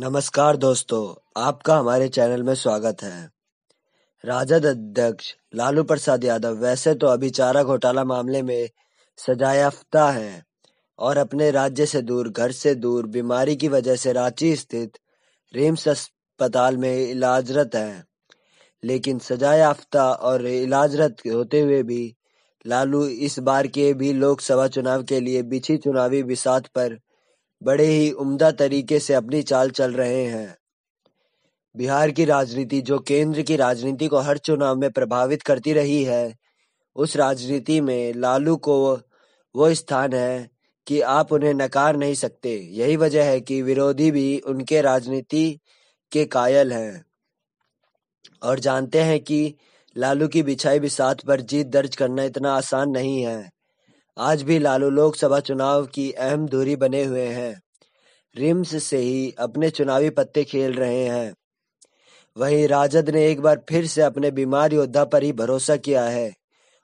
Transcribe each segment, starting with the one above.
नमस्कार दोस्तों आपका हमारे चैनल में स्वागत है राजद अध्यक्ष लालू प्रसाद यादव वैसे तो अभी चारा घोटाला मामले में सजायाफ्ता हैं और अपने राज्य से दूर घर से दूर बीमारी की वजह से रांची स्थित रिम्स अस्पताल में इलाजरत हैं लेकिन सजायाफ्ता और इलाजरत होते हुए भी लालू इस बार के भी लोकसभा चुनाव के लिए बिछी चुनावी बिसात पर बड़े ही उम्दा तरीके से अपनी चाल चल रहे हैं। बिहार की राजनीति जो केंद्र की राजनीति को हर चुनाव में प्रभावित करती रही है, उस राजनीति में लालू को वो स्थान है कि आप उन्हें नकार नहीं सकते। यही वजह है कि विरोधी भी उनके राजनीति के कायल हैं और जानते हैं कि लालू की बिछाई बिसात पर जीत दर्ज करना इतना आसान नहीं है। आज भी लालू लोकसभा चुनाव की अहम धुरी बने हुए हैं रिम्स से ही अपने चुनावी पत्ते खेल रहे हैं वहीं राजद ने एक बार फिर से अपने बीमार योद्धा पर ही भरोसा किया है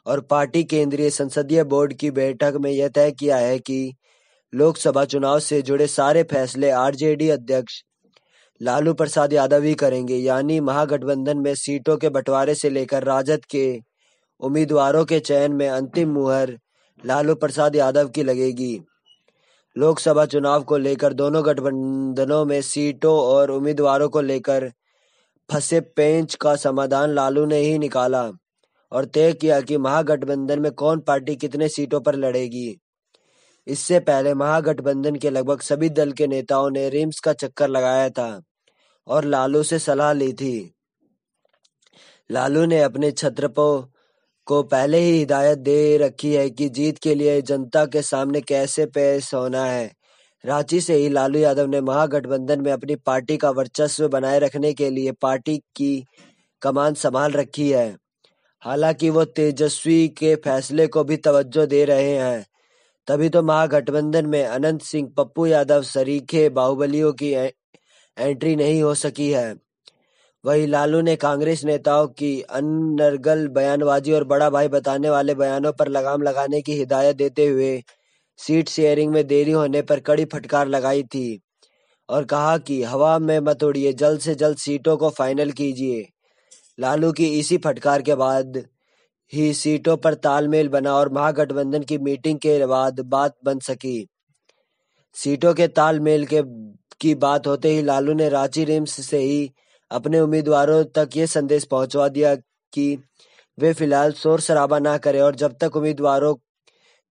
और पार्टी केंद्रीय संसदीय बोर्ड की बैठक में यह तय किया है कि लोकसभा चुनाव से जुड़े सारे फैसले आरजेडी अध्यक्ष लालू प्रसाद यादव ही करेंगे यानी महागठबंधन में सीटों के बंटवारे से लेकर राजद के उम्मीदवारों के चयन में अंतिम मुहर लालू प्रसाद यादव की लगेगी लोकसभा चुनाव को लेकर दोनों गठबंधनों में सीटों और उम्मीदवारों को लेकर फंसे पेंच का समाधान लालू ने ही निकाला और तय किया कि महागठबंधन में कौन पार्टी कितने सीटों पर लड़ेगी इससे पहले महागठबंधन के लगभग सभी दल के नेताओं ने रिम्स का चक्कर लगाया था और लालू से सलाह ली थी लालू ने अपने छत्रपों को पहले ही हिदायत दे रखी है कि जीत के लिए जनता के सामने कैसे पेश होना है रांची से ही लालू यादव ने महागठबंधन में अपनी पार्टी का वर्चस्व बनाए रखने के लिए पार्टी की कमान संभाल रखी है हालांकि वो तेजस्वी के फैसले को भी तवज्जो दे रहे हैं तभी तो महागठबंधन में अनंत सिंह पप्पू यादव सरीखे बाहुबलियों की एंट्री नहीं हो सकी है वहीं लालू ने कांग्रेस नेताओं की अनर्गल बयानबाजी और बड़ा भाई बताने वाले बयानों पर लगाम लगाने की हिदायत देते हुए सीट शेयरिंग में देरी होने पर कड़ी फटकार लगाई थी और कहा कि हवा में मत उड़िए जल्द से जल्द सीटों को फाइनल कीजिए लालू की इसी फटकार के बाद ही सीटों पर तालमेल बना और महागठबंधन की मीटिंग के बाद बात बन सकी सीटों के तालमेल के की बात होते ही लालू ने रांची रिम्स से ही अपने उम्मीदवारों तक ये संदेश पहुंचवा दिया कि वे फिलहाल शोर शराबा न करें और जब तक उम्मीदवारों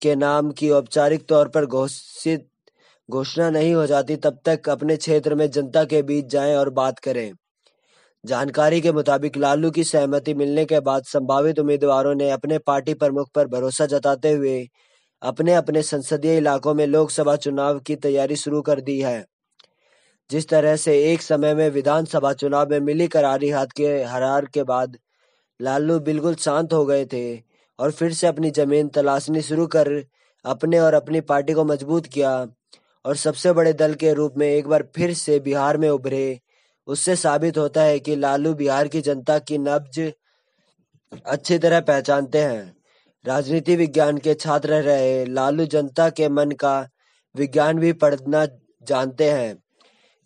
के नाम की औपचारिक तौर पर घोषित घोषणा नहीं हो जाती तब तक अपने क्षेत्र में जनता के बीच जाएं और बात करें जानकारी के मुताबिक लालू की सहमति मिलने के बाद संभावित उम्मीदवारों ने अपने पार्टी प्रमुख पर भरोसा जताते हुए अपने अपने संसदीय इलाकों में लोकसभा चुनाव की तैयारी शुरू कर दी है जिस तरह से एक समय में विधानसभा चुनाव में मिली करारी हाथ के हरार के बाद लालू बिल्कुल शांत हो गए थे और फिर से अपनी जमीन तलाशनी शुरू कर अपने और अपनी पार्टी को मजबूत किया और सबसे बड़े दल के रूप में एक बार फिर से बिहार में उभरे उससे साबित होता है कि लालू बिहार की जनता की नब्ज अच्छी तरह पहचानते हैं राजनीति विज्ञान के छात्र रहे लालू जनता के मन का विज्ञान भी पढ़ना जानते हैं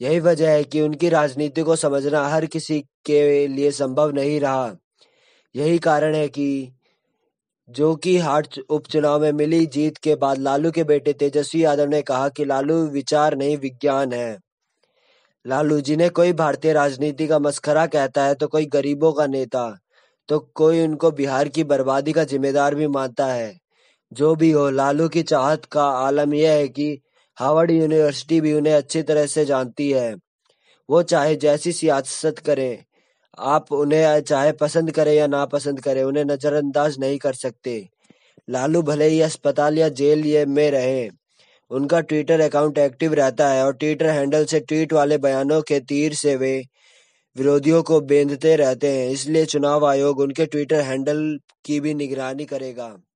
यही वजह है कि उनकी राजनीति को समझना हर किसी के लिए संभव नहीं रहा यही कारण है कि जो कि हार्ट उपचुनाव में मिली जीत के बाद लालू के बेटे तेजस्वी यादव ने कहा कि लालू विचार नहीं विज्ञान है लालू जी ने कोई भारतीय राजनीति का मस्खरा कहता है तो कोई गरीबों का नेता तो कोई उनको बिहार की बर्बादी का जिम्मेदार भी मानता है जो भी हो लालू की चाहत का आलम यह है कि हार्वर्ड यूनिवर्सिटी भी उन्हें अच्छी तरह से जानती है वो चाहे जैसी सियासत करें आप उन्हें चाहे पसंद करें या ना पसंद करें उन्हें नज़रअंदाज नहीं कर सकते लालू भले ही अस्पताल या जेल में रहे उनका ट्विटर अकाउंट एक्टिव रहता है और ट्विटर हैंडल से ट्वीट वाले बयानों के तीर से वे विरोधियों को बेंधते रहते हैं इसलिए चुनाव आयोग उनके ट्विटर हैंडल की भी निगरानी करेगा